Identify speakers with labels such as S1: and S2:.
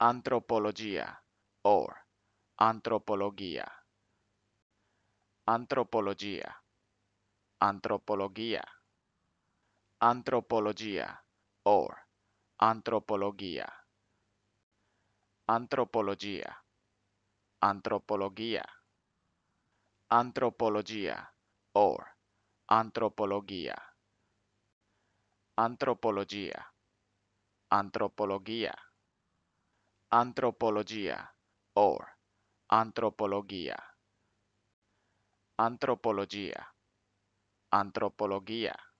S1: anthropología or antropología anthropología antropología anthropología or antropología anthropología antropología anthropología or antropología antropología antropología anthropología or antropología antropología antropología